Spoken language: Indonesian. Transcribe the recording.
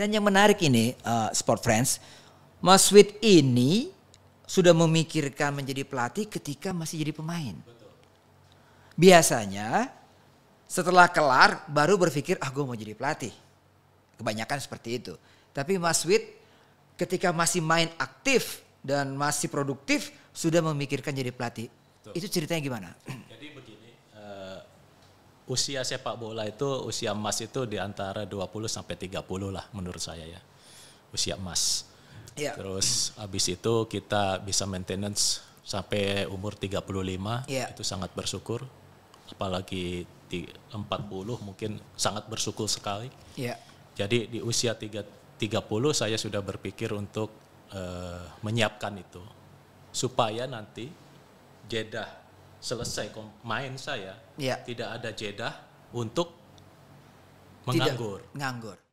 Dan yang menarik ini uh, Sport Friends, Mas Wit ini sudah memikirkan menjadi pelatih ketika masih jadi pemain. Biasanya setelah kelar baru berpikir ah gue mau jadi pelatih. Kebanyakan seperti itu. Tapi Mas Wit ketika masih main aktif dan masih produktif sudah memikirkan jadi pelatih. Itu ceritanya gimana? usia sepak bola itu usia emas itu di antara 20 sampai 30 lah menurut saya ya. Usia emas. Yeah. Terus habis itu kita bisa maintenance sampai umur 35 yeah. Iya. itu sangat bersyukur. Apalagi di 40 mungkin sangat bersyukur sekali. Yeah. Jadi di usia tiga 30 saya sudah berpikir untuk uh, menyiapkan itu supaya nanti jeda selesai main saya, ya. tidak ada jeda untuk menganggur. Tidak, nganggur.